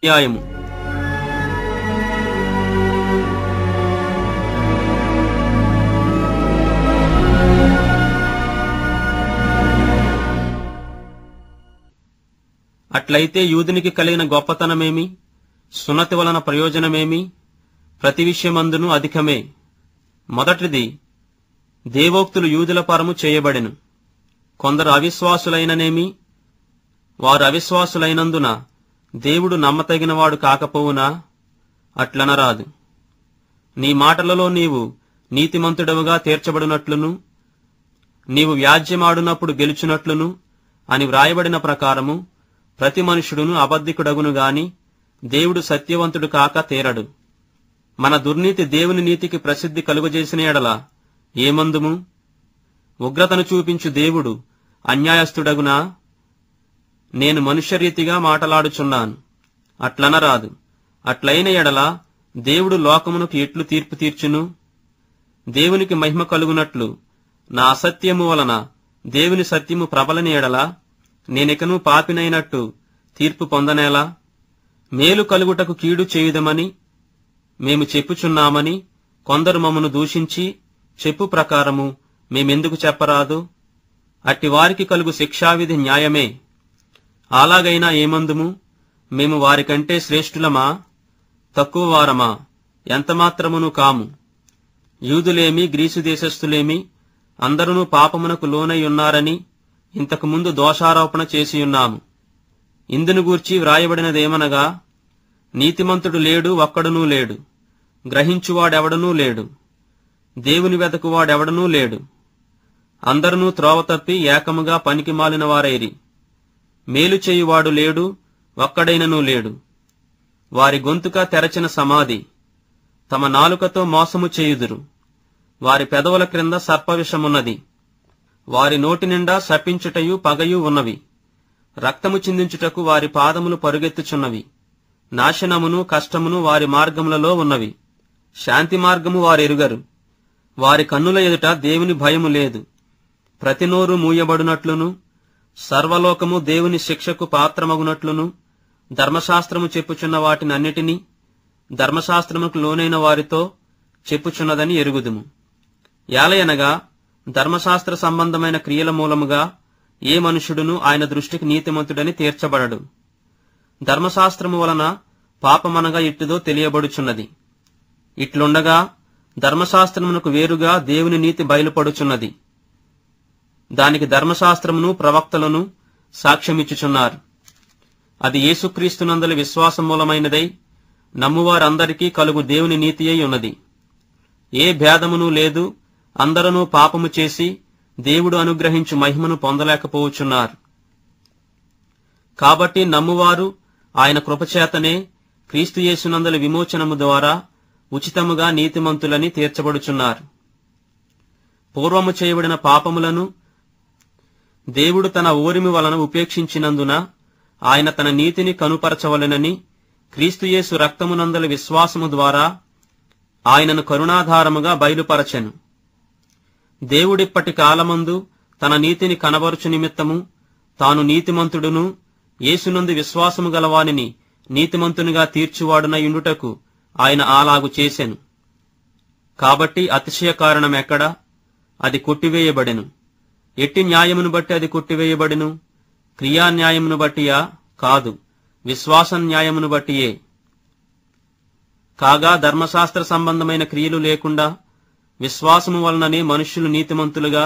అధ్యాయము అట్లయితే యూదునికి కలిగిన గొప్పతనమేమి సున్నతి వలన ప్రయోజనమేమి ప్రతి విషయమందును అధికమే మొదటిది దేవోక్తులు యూదుల పరము చేయబడెను కొందరు అవిశ్వాసులైననేమి వారు అవిశ్వాసులైనందున దేవుడు నమ్మతగినవాడు కాకపోవునా అట్లనరాదు నీ మాటలలో నీవు నీతిమంతుడవుగా తీర్చబడినట్లును నీవు వ్యాజ్యమాడునప్పుడు గెలుచునట్లును అని వ్రాయబడిన ప్రకారము ప్రతి మనుషుడును అబద్ధికుడగును గాని దేవుడు సత్యవంతుడు కాక తేరడు మన దుర్నీతి దేవుని నీతికి ప్రసిద్ధి కలుగజేసిన ఎడల ఏమందుము ఉగ్రతను చూపించు దేవుడు అన్యాయస్తుడగునా నేను మనుష్యరీతిగా మాటలాడుచున్నాను అట్లనరాదు అట్లైన ఎడల దేవుడు లోకమునకు ఎట్లు తీర్పు తీర్చును దేవునికి మహిమ కలుగునట్లు నా అసత్యము వలన దేవుని సత్యము ప్రబలని ఎడల నేనికను పాపినైనట్టు తీర్పు పొందనేలా మేలు కలుగుటకు కీడు చేయుదమని మేము చెప్పుచున్నామని కొందరు మమ్మను దూషించి చెప్పు ప్రకారము మేమెందుకు చెప్పరాదు అట్టి వారికి కలుగు శిక్షావిధి న్యాయమే అలాగైనా ఏమందుము మేము వారికంటే శ్రేష్ఠులమా తక్కువ వారమా ఎంతమాత్రమును కాము యూదులేమి గ్రీసు దేశస్థులేమి అందరూ పాపమునకు లోనయ్యున్నారని ఇంతకుముందు దోషారోపణ చేసియున్నాము ఇందును గూర్చి వ్రాయబడినదేమనగా నీతిమంతుడు లేడు ఒక్కడునూ లేడు గ్రహించువాడెవడనూ లేడు దేవుని వెతకువాడెవడనూ లేడు అందరూ త్రోవ తప్పి ఏకముగా పనికిమాలిన వారైరి మేలు చేయువాడు లేడు ఒక్కడైననూ లేడు వారి గొంతుక తెరచిన సమాధి తమ నాలుకతో మోసము చేయుదురు వారి పెదవుల క్రింద సర్పవిషమున్నది వారి నోటి నిండా సపించుటయు పగయు ఉన్నవి రక్తము చిందించుటకు వారి పాదములు పరుగెత్తుచున్నవి నాశనమును కష్టమును వారి మార్గములలో ఉన్నవి శాంతి మార్గము వారెరుగరు వారి కన్నుల ఎదుట దేవుని భయము లేదు ప్రతినోరు మూయబడినట్లును సర్వలోకము దేవుని శిక్షకు పాత్రమగునట్లును ధర్మశాస్త్రము చెప్పుచున్న అన్నిటినీ ధర్మశాస్త్రముకు లోనైన వారితో చెప్పుచున్నదని ఎరుగుదుము యాలయనగా ధర్మశాస్త్ర సంబంధమైన క్రియల మూలముగా ఏ మనుషుడును ఆయన దృష్టికి నీతిమంతుడని తీర్చబడడు ధర్మశాస్త్రము వలన పాపమనగా ఇట్టుదో తెలియబడుచున్నది ఇట్లుండగా ధర్మశాస్త్రమునకు వేరుగా దేవుని నీతి బయలుపడుచున్నది దానికి ధర్మశాస్త్రమును ప్రవక్తలను సాక్ష్యమిచ్చుచున్నారు అది యేసుక్రీస్తునందలి విశ్వాసం మూలమైనదై నమ్మువారందరికీ కలుగు దేవుని నీతి అయి ఉన్నది ఏ భేదమును లేదు అందరనూ పాపము చేసి దేవుడు అనుగ్రహించు మహిమను పొందలేకపోవచ్చున్నారు కాబట్టి నమ్మువారు ఆయన కృపచేతనే క్రీస్తుయేసునందలి విమోచనము ద్వారా ఉచితముగా నీతిమంతులని తీర్చబడుచున్నారు పూర్వము చేయబడిన పాపములను దేవుడు తన ఓరిమి వలన ఉపేక్షించినందున ఆయన తన నీతిని కనుపరచవలెనని క్రీస్తుయేసు రక్తమునందల విశ్వాసము ద్వారా ఆయనను కరుణాధారముగా బయలుపరచెను దేవుడిప్పటి కాలమందు తన నీతిని కనబరుచు నిమిత్తము తాను నీతిమంతుడును యేసునందు విశ్వాసము గలవానిని నీతిమంతునిగా తీర్చివాడునయుండుటకు ఆయన అలాగు చేసెను కాబట్టి అతిశయ కారణమెక్కడా అది కొట్టివేయబడెను ఎట్టి న్యాయమును బట్టి అది కొట్టివేయబడును క్రియాన్యాయమును బట్టియా కాదు విశ్వాస న్యాయమును బట్టియే కాగా ధర్మశాస్త్ర సంబంధమైన క్రియలు లేకుండా విశ్వాసము వలననే మనుష్యులు నీతిమంతులుగా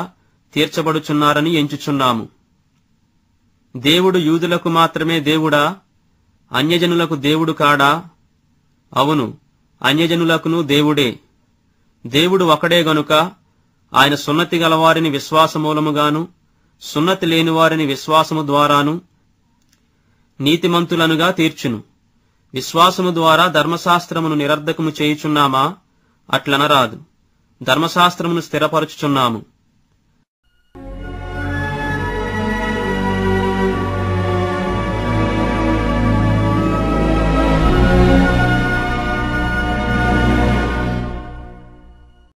తీర్చబడుచున్నారని ఎంచుచున్నాము దేవుడు యూదులకు మాత్రమే దేవుడా అన్యజనులకు దేవుడు కాడా అవును అన్యజనులకును దేవుడే దేవుడు ఒకడే గనుక ఆయన సున్నతి గలవారిని విశ్వాసమూలముగాను సున్నతి లేనివారిని విశ్వాసము ద్వారాను నీతిమంతులనుగా తీర్చును విశ్వాసము ద్వారా ధర్మశాస్త్రమును నిరర్ధకము చేయుచున్నామా అట్లనరాదు ధర్మశాస్త్రమును స్థిరపరచుచున్నాము